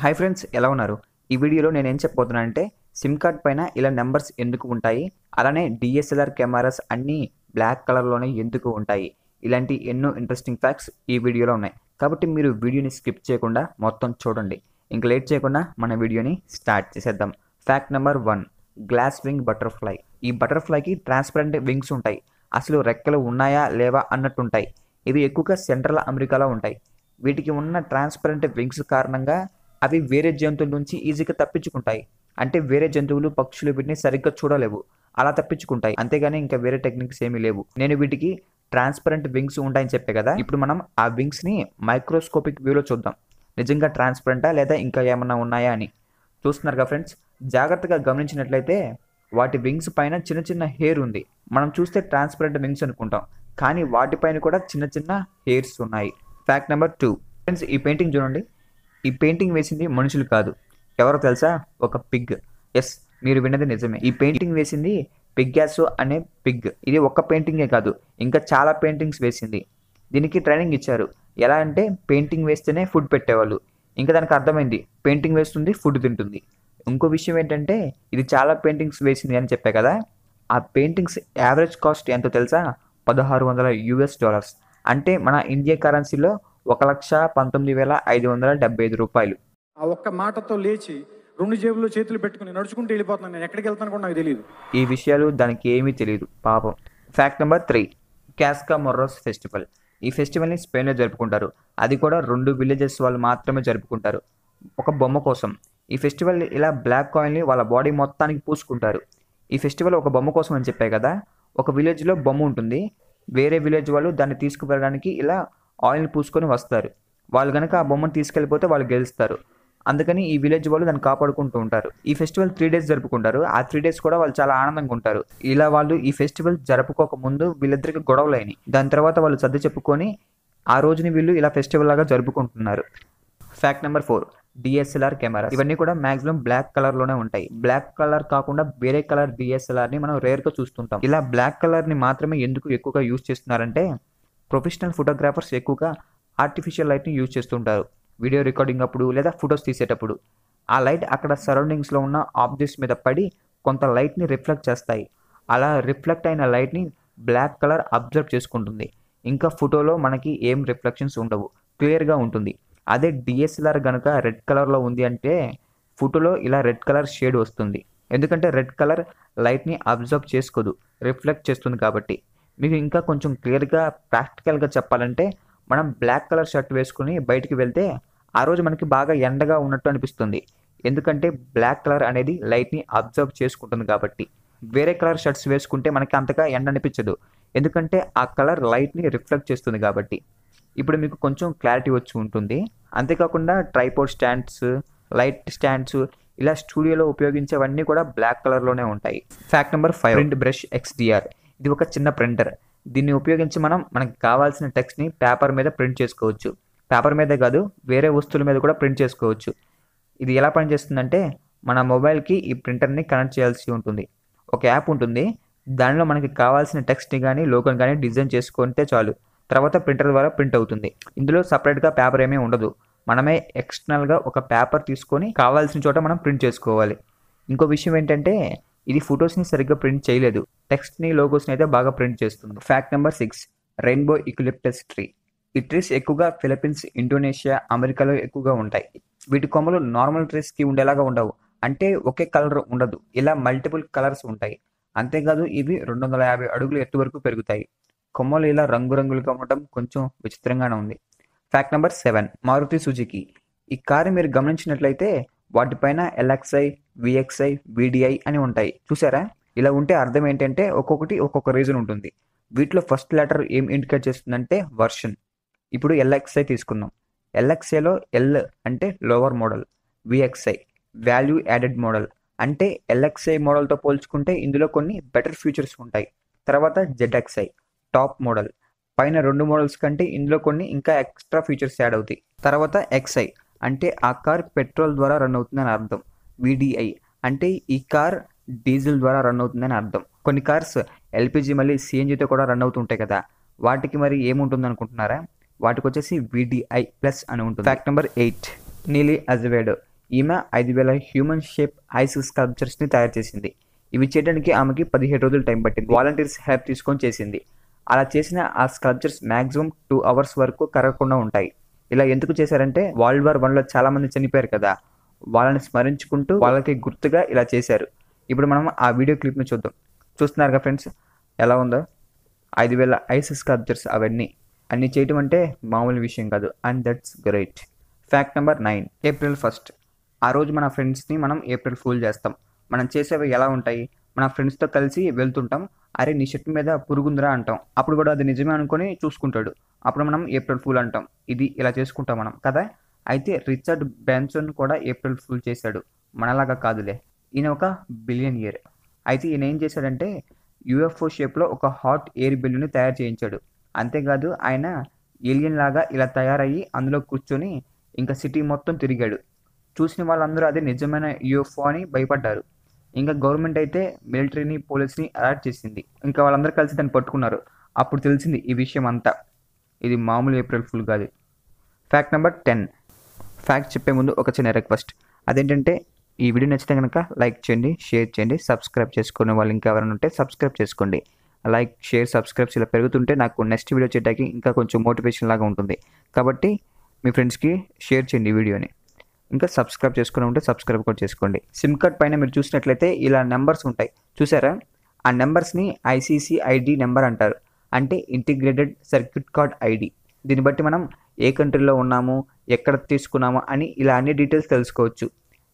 hi friends ఎలా ఉన్నారు ఈ వీడియోలో నేను ఏం చెప్పబోతున్నాను అంటే సిమ్ కార్డ్ పైన ఇలా నెంబర్స్ ఎందుకు ఉంటాయి అలానే డిఎస్ఎల్ఆర్ కెమెరాస్ అన్నీ బ్లాక్ కలర్లోనే ఎందుకు ఉంటాయి ఇలాంటి ఎన్నో ఇంట్రెస్టింగ్ ఫ్యాక్ట్స్ ఈ వీడియోలో ఉన్నాయి కాబట్టి మీరు వీడియోని స్కిప్ చేయకుండా మొత్తం చూడండి ఇంకా లేట్ చేయకుండా మన వీడియోని స్టార్ట్ చేసేద్దాం fact number one glass wing butterfly ఈ బటర్ఫ్లైకి ట్రాన్స్పరెంట్ వింగ్స్ ఉంటాయి అసలు రెక్కలు ఉన్నాయా లేవా అన్నట్టు ఉంటాయి ఇవి ఎక్కువగా సెంట్రల్ అమెరికాలో ఉంటాయి వీటికి ఉన్న ట్రాన్స్పరెంట్ వింగ్స్ కారణంగా అవి వేరే జంతువుల నుంచి ఈజీగా తప్పించుకుంటాయి అంటే వేరే జంతువులు పక్షులు వీటిని సరిగ్గా చూడలేవు అలా తప్పించుకుంటాయి అంతేగాని ఇంకా వేరే టెక్నిక్స్ ఏమీ లేవు నేను వీటికి ట్రాన్స్పరెంట్ వింగ్స్ ఉంటాయని చెప్పే కదా ఇప్పుడు మనం ఆ వింగ్స్ని మైక్రోస్కోపిక్ వ్యూలో చూద్దాం నిజంగా ట్రాన్స్పరెంటా లేదా ఇంకా ఏమన్నా ఉన్నాయా అని చూస్తున్నారు కదా ఫ్రెండ్స్ జాగ్రత్తగా గమనించినట్లయితే వాటి వింగ్స్ పైన చిన్న చిన్న హెయిర్ ఉంది మనం చూస్తే ట్రాన్స్పరెంట్ వింగ్స్ అనుకుంటాం కానీ వాటిపైన కూడా చిన్న చిన్న హెయిర్స్ ఉన్నాయి ఫ్యాక్ట్ నెంబర్ టూ ఫ్రెండ్స్ ఈ పెయింటింగ్ చూడండి ఈ పెయింటింగ్ వేసింది మనుషులు కాదు ఎవరో తెలుసా ఒక పిగ్ ఎస్ మీరు విన్నది నిజమే ఈ పెయింటింగ్ వేసింది గ్యాస్ అనే పిగ్ ఇది ఒక్క పెయింటింగే కాదు ఇంకా చాలా పెయింటింగ్స్ వేసింది దీనికి ట్రైనింగ్ ఇచ్చారు ఎలా అంటే పెయింటింగ్ వేస్తేనే ఫుడ్ పెట్టేవాళ్ళు ఇంకా దానికి అర్థమైంది పెయింటింగ్ వేస్తుంది ఫుడ్ తింటుంది ఇంకో విషయం ఏంటంటే ఇది చాలా పెయింటింగ్స్ వేసింది అని చెప్పే కదా ఆ పెయింటింగ్స్ యావరేజ్ కాస్ట్ ఎంతో తెలుసా పదహారు వందల యూఎస్ డాలర్స్ అంటే మన ఇండియా కరెన్సీలో ఒక లక్ష పంతొమ్మిది వేల ఐదు వందల డెబ్బై ఐదు రూపాయలు ఆ ఒక్క మాటతో లేచి రెండు జేబుల్లో చేతులు పెట్టుకుని నడుచుకుంటూ వెళ్ళిపోతున్నాను నేను ఎక్కడికి వెళ్తాను కూడా నాకు తెలియదు ఈ విషయాలు దానికి ఏమీ తెలియదు పాపం fact number three Cascamorras festival ఈ ఫెస్టివల్ని స్పెయిన్లో జరుపుకుంటారు అది కూడా రెండు విలేజెస్ వాళ్ళు మాత్రమే జరుపుకుంటారు ఒక బొమ్మ కోసం ఈ ఫెస్టివల్ ఇలా బ్లాక్ కాయిన్ని వాళ్ళ బాడీ మొత్తానికి పూసుకుంటారు ఈ ఫెస్టివల్ ఒక బొమ్మ కోసం అని చెప్పాయి కదా ఒక విలేజ్లో బొమ్మ ఉంటుంది వేరే విలేజ్ వాళ్ళు దాన్ని తీసుకువెళ్ళడానికి ఇలా ఆయిల్ని పూసుకొని వస్తారు వాళ్ళు కనుక ఆ బొమ్మను తీసుకెళ్ళిపోతే వాళ్ళు గెలుస్తారు అందుకని ఈ విలేజ్ వాళ్ళు దాన్ని కాపాడుకుంటూ ఉంటారు ఈ ఫెస్టివల్ త్రీ డేస్ జరుపుకుంటారు ఆ త్రీ డేస్ కూడా వాళ్ళు చాలా ఆనందంగా ఉంటారు ఇలా వాళ్ళు ఈ ఫెస్టివల్ జరుపుకోక ముందు వీళ్ళిద్దరికి గొడవలు అయినాయి దాని తర్వాత వాళ్ళు సర్ది చెప్పుకొని ఆ రోజుని వీళ్ళు ఇలా ఫెస్టివల్ లాగా జరుపుకుంటున్నారు fact number four DSLR camera ఇవన్నీ కూడా మాక్సిమం బ్లాక్ కలర్ లోనే ఉంటాయి బ్లాక్ కలర్ కాకుండా వేరే కలర్ డిఎస్ఎల్ఆర్ ని మనం రేర్ గా చూస్తుంటాం ఇలా బ్లాక్ కలర్ ని మాత్రమే ఎందుకు ఎక్కువగా యూజ్ చేస్తున్నారంటే ప్రొఫెషనల్ ఫోటోగ్రాఫర్స్ ఎక్కువగా ఆర్టిఫిషియల్ లైట్ని యూజ్ చేస్తుంటారు వీడియో రికార్డింగ్ అప్పుడు లేదా ఫొటోస్ తీసేటప్పుడు ఆ లైట్ అక్కడ సరౌండింగ్స్లో ఉన్న ఆబ్జెక్ట్స్ మీద పడి కొంత లైట్ని రిఫ్లెక్ట్ చేస్తాయి అలా రిఫ్లెక్ట్ అయిన లైట్ని బ్లాక్ కలర్ అబ్జర్వ్ చేసుకుంటుంది ఇంకా ఫోటోలో మనకి ఏం రిఫ్లెక్షన్స్ ఉండవు క్లియర్గా ఉంటుంది అదే డిఎస్ఎల్ఆర్ కనుక రెడ్ కలర్లో ఉంది అంటే ఫోటోలో ఇలా రెడ్ కలర్ షేడ్ వస్తుంది ఎందుకంటే రెడ్ కలర్ లైట్ని అబ్జర్వ్ చేసుకోదు రిఫ్లెక్ట్ చేస్తుంది కాబట్టి మీకు ఇంకా కొంచెం క్లియర్గా ప్రాక్టికల్గా చెప్పాలంటే మనం బ్లాక్ కలర్ షర్ట్ వేసుకుని బయటికి వెళ్తే ఆ రోజు మనకి బాగా ఎండగా ఉన్నట్టు అనిపిస్తుంది ఎందుకంటే బ్లాక్ కలర్ అనేది లైట్ని అబ్జర్వ్ చేసుకుంటుంది కాబట్టి వేరే కలర్ షర్ట్స్ వేసుకుంటే మనకి అంతగా ఎండ అనిపించదు ఎందుకంటే ఆ కలర్ లైట్ని రిఫ్లెక్ట్ చేస్తుంది కాబట్టి ఇప్పుడు మీకు కొంచెం క్లారిటీ వచ్చి ఉంటుంది అంతేకాకుండా ట్రైపోర్ట్ స్టాండ్స్ లైట్ స్టాండ్స్ ఇలా స్టూడియోలో ఉపయోగించేవన్నీ కూడా బ్లాక్ కలర్లోనే ఉంటాయి ఫ్యాక్ట్ నెంబర్ ఫైవ్ రెండు బ్రష్ ఎక్స్డిఆర్ ఇది ఒక చిన్న ప్రింటర్ దీన్ని ఉపయోగించి మనం మనకి కావాల్సిన టెక్స్ట్ని పేపర్ మీద ప్రింట్ చేసుకోవచ్చు పేపర్ మీద కాదు వేరే వస్తువుల మీద కూడా ప్రింట్ చేసుకోవచ్చు ఇది ఎలా పనిచేస్తుందంటే మన మొబైల్కి ఈ ప్రింటర్ని కనెక్ట్ చేయాల్సి ఉంటుంది ఒక యాప్ ఉంటుంది దానిలో మనకి కావాల్సిన టెక్స్ట్ని కానీ లోకల్ కానీ డిజైన్ చేసుకుంటే చాలు తర్వాత ప్రింటర్ ద్వారా ప్రింట్ అవుతుంది ఇందులో సపరేట్గా పేపర్ ఏమీ ఉండదు మనమే ఎక్స్టర్నల్గా ఒక పేపర్ తీసుకొని కావాల్సిన చోట మనం ప్రింట్ చేసుకోవాలి ఇంకో విషయం ఏంటంటే ఇది ఫొటోస్ని సరిగ్గా ప్రింట్ చేయలేదు టెక్స్ట్ని లోగోస్ని అయితే బాగా ప్రింట్ చేస్తుంది fact number six rainbow eucalyptus tree ఈ ట్రీస్ ఎక్కువగా ఫిలిపీన్స్ ఇండోనేషియా అమెరికాలో ఎక్కువగా ఉంటాయి వీటి కొమ్మలు నార్మల్ ట్రీస్కి ఉండేలాగా ఉండవు అంటే ఒకే కలర్ ఉండదు ఇలా మల్టిపుల్ కలర్స్ ఉంటాయి అంతేకాదు ఇవి రెండు వందల యాభై అడుగులు ఎత్తు వరకు పెరుగుతాయి కొమ్మలు ఇలా రంగురంగులుగా ఉండటం కొంచెం విచిత్రంగానే ఉంది fact number seven Maruti Suzuki ఈ కారు మీరు గమనించినట్లయితే వాటిపైన ఎల్ఎక్స్ఐ విఎక్స్ఐ విడిఐ అని ఉంటాయి చూసారా ఇలా ఉంటే అర్థం ఏంటంటే ఒక్కొక్కటి ఒక్కొక్క రీజన్ ఉంటుంది వీటిలో ఫస్ట్ లెటర్ ఏం ఇండికేట్ చేస్తుందంటే వర్షన్ ఇప్పుడు ఎల్ఎక్స్ఐ తీసుకుందాం ఎల్ఎక్స్ఐలో ఎల్ అంటే lower model VXI value added model అంటే ఎల్ఎక్స్ఐ మోడల్తో పోల్చుకుంటే ఇందులో కొన్ని బెటర్ ఫ్యూచర్స్ ఉంటాయి తర్వాత జెడ్ఎక్స్ఐ టాప్ మోడల్ పైన రెండు మోడల్స్ కంటే ఇందులో కొన్ని ఇంకా ఎక్స్ట్రా ఫీచర్స్ యాడ్ అవుతాయి తర్వాత ఎక్స్ఐ అంటే ఆ కార్ పెట్రోల్ ద్వారా రన్ అవుతుందని అర్థం విడిఐ అంటే ఈ కార్ డీజిల్ ద్వారా రన్ అవుతుందని అర్థం కొన్ని కార్స్ ఎల్పిజి మళ్ళీ సిఎన్జితో కూడా రన్ అవుతుంటాయి కదా వాటికి మరి ఏముంటుంది అనుకుంటున్నారా వాటికి వచ్చేసి విడిఐ ప్లస్ అని ఉంటుంది ఫ్యాక్ట్ నెంబర్ ఎయిట్ నీలి అజవేడ్ ఈమె ఐదు వేల హ్యూమన్ షేప్ ఐస్ స్కల్ప్చర్స్ని తయారు చేసింది ఇవి చేయడానికి ఆమెకి పదిహేడు రోజులు టైం పట్టింది వాలంటీర్స్ హెల్ప్ తీసుకొని చేసింది అలా చేసిన ఆ స్కల్ప్చర్స్ మ్యాక్సిమం టూ అవర్స్ వరకు కరగకుండా ఉంటాయి ఇలా ఎందుకు చేశారంటే వరల్డ్ వార్ వన్లో చాలామంది చనిపోయారు కదా వాళ్ళని స్మరించుకుంటూ వాళ్ళకి గుర్తుగా ఇలా చేశారు ఇప్పుడు మనం ఆ వీడియో క్లిప్ని చూద్దాం చూస్తున్నారుగా ఫ్రెండ్స్ ఎలా ఉందో ఐదు వేల ఐస్ స్కల్ప్చర్స్ అవన్నీ అన్నీ చేయటం అంటే మామూలు విషయం కాదు and that's great fact number nine April first ఆ రోజు మన ఫ్రెండ్స్ని మనం ఏప్రిల్ ఫూల్ చేస్తాం మనం చేసేవి ఎలా ఉంటాయి మన ఫ్రెండ్స్తో కలిసి వెళ్తుంటాం అరే నీ షర్ట్ మీద పురుగుందిరా అంటాం అప్పుడు కూడా అది నిజమే అనుకొని చూసుకుంటాడు అప్పుడు మనం ఏప్రిల్ ఫూల్ అంటాం ఇది ఇలా చేసుకుంటాం మనం కదా అయితే రిచర్డ్ బ్యాన్సన్ కూడా ఏప్రిల్ ఫూల్ చేశాడు మనలాగా కాదులే ఈయన ఒక బిలియన్ ఇయర్ అయితే ఈయన ఏం చేశాడంటే యూఎఫ్ఓ షేప్లో ఒక హాట్ ఎయిర్ బెలూన్ని తయారు చేయించాడు అంతేకాదు ఆయన ఏలియన్ లాగా ఇలా తయారయ్యి అందులో కూర్చొని ఇంకా సిటీ మొత్తం తిరిగాడు చూసిన వాళ్ళందరూ అదే నిజమైన యూఎఫ్ఓ అని భయపడ్డారు ఇంకా గవర్నమెంట్ అయితే మిలిటరీని పోలీస్ని అలర్ట్ చేసింది ఇంకా వాళ్ళందరూ కలిసి దాన్ని పట్టుకున్నారు అప్పుడు తెలిసింది ఈ విషయం అంతా ఇది మామూలు ఏప్రిల్ ఫుల్ కాదు ఫ్యాక్ట్ నెంబర్ టెన్ ఫ్యాక్ట్ చెప్పే ముందు ఒక చిన్న రిక్వెస్ట్ అదేంటంటే ఈ వీడియో నచ్చితే కనుక లైక్ చేయండి షేర్ చేయండి సబ్స్క్రైబ్ చేసుకునే వాళ్ళు ఇంకా ఎవరైనా ఉంటే సబ్స్క్రైబ్ చేసుకోండి లైక్ షేర్ సబ్స్క్రైబ్స్ ఇలా పెరుగుతుంటే నాకు నెక్స్ట్ వీడియో చేయడానికి ఇంకా కొంచెం మోటివేషన్ లాగా ఉంటుంది కాబట్టి మీ ఫ్రెండ్స్కి షేర్ చేయండి ఈ వీడియోని ఇంకా సబ్స్క్రైబ్ చేసుకుని ఉంటే సబ్స్క్రైబ్ కూడా చేసుకోండి సిమ్ కార్డ్ పైన మీరు చూసినట్లయితే ఇలా నెంబర్స్ ఉంటాయి చూసారా ఆ నెంబర్స్ని ఐసీసీ ఐడి నెంబర్ అంటారు అంటే ఇంటిగ్రేటెడ్ సర్క్యూట్ కార్డ్ ఐడి దీన్ని బట్టి మనం ఏ కంట్రీలో ఉన్నాము ఎక్కడ తీసుకున్నాము అని ఇలా అన్ని డీటెయిల్స్ తెలుసుకోవచ్చు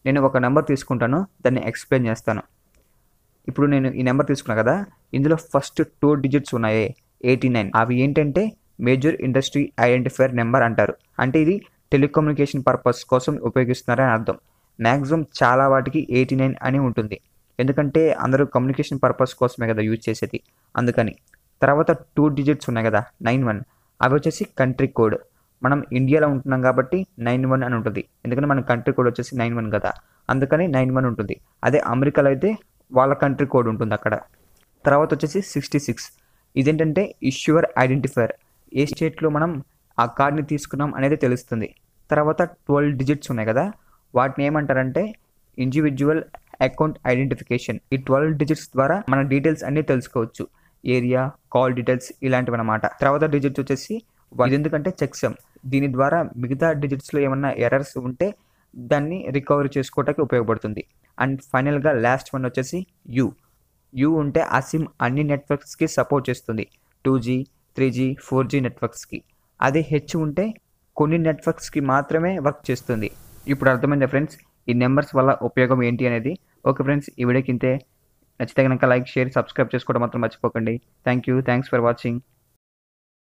నేను ఒక నెంబర్ తీసుకుంటాను దాన్ని ఎక్స్ప్లెయిన్ చేస్తాను ఇప్పుడు నేను ఈ నెంబర్ తీసుకున్నాను కదా ఇందులో ఫస్ట్ టూ డిజిట్స్ ఉన్నాయి ఎయిటీ నైన్ అవి ఏంటంటే మేజర్ ఇండస్ట్రీ ఐడెంటిఫైర్ నెంబర్ అంటారు అంటే ఇది టెలికమ్యూనికేషన్ పర్పస్ కోసం ఉపయోగిస్తున్నారని అర్థం మ్యాక్సిమం చాలా వాటికి ఎయిటీ నైన్ అని ఉంటుంది ఎందుకంటే అందరూ కమ్యూనికేషన్ పర్పస్ కోసమే కదా యూజ్ చేసేది అందుకని తర్వాత టూ డిజిట్స్ ఉన్నాయి కదా నైన్ వన్ అవి వచ్చేసి కంట్రీ కోడ్ మనం ఇండియాలో ఉంటున్నాం కాబట్టి నైన్ వన్ అని ఉంటుంది ఎందుకంటే మన కంట్రీ కోడ్ వచ్చేసి నైన్ వన్ కదా అందుకని నైన్ వన్ ఉంటుంది అదే అమెరికాలో అయితే వాళ్ళ కంట్రీ కోడ్ ఉంటుంది అక్కడ తర్వాత వచ్చేసి సిక్స్టీ సిక్స్ ఇదేంటంటే ఇష్యూర్ ఐడెంటిఫైర్ ఏ స్టేట్లో మనం ఆ కార్డ్ని తీసుకున్నాం అనేది తెలుస్తుంది తర్వాత ట్వెల్వ్ డిజిట్స్ ఉన్నాయి కదా వాటిని ఏమంటారంటే ఇండివిజువల్ అకౌంట్ ఐడెంటిఫికేషన్ ఈ ట్వెల్వ్ డిజిట్స్ ద్వారా మన డీటెయిల్స్ అన్నీ తెలుసుకోవచ్చు ఏరియా కాల్ డీటెయిల్స్ ఇలాంటివి అనమాట తర్వాత డిజిట్స్ వచ్చేసి ఇది ఎందుకంటే చెక్సమ్ దీని ద్వారా మిగతా డిజిట్స్లో ఏమన్నా ఎర్రర్స్ ఉంటే దాన్ని రికవరీ చేసుకోవటానికి ఉపయోగపడుతుంది అండ్ ఫైనల్గా లాస్ట్ వన్ వచ్చేసి యూ యూ ఉంటే ఆ సిమ్ అన్ని నెట్వర్క్స్కి సపోర్ట్ చేస్తుంది two G three G four G నెట్వర్క్స్కి అదే హెచ్ ఉంటే కొన్ని నెట్వర్క్స్కి మాత్రమే వర్క్ చేస్తుంది ఇప్పుడు అర్థమైందా ఫ్రెండ్స్ ఈ నెంబర్స్ వల్ల ఉపయోగం ఏంటి అనేది ఓకే ఫ్రెండ్స్ ఈ వీడియోకి ఇంతే నచ్చితే కనుక లైక్ షేర్ సబ్స్క్రైబ్ చేసుకోవడం మాత్రం మర్చిపోకండి thank you thanks for watching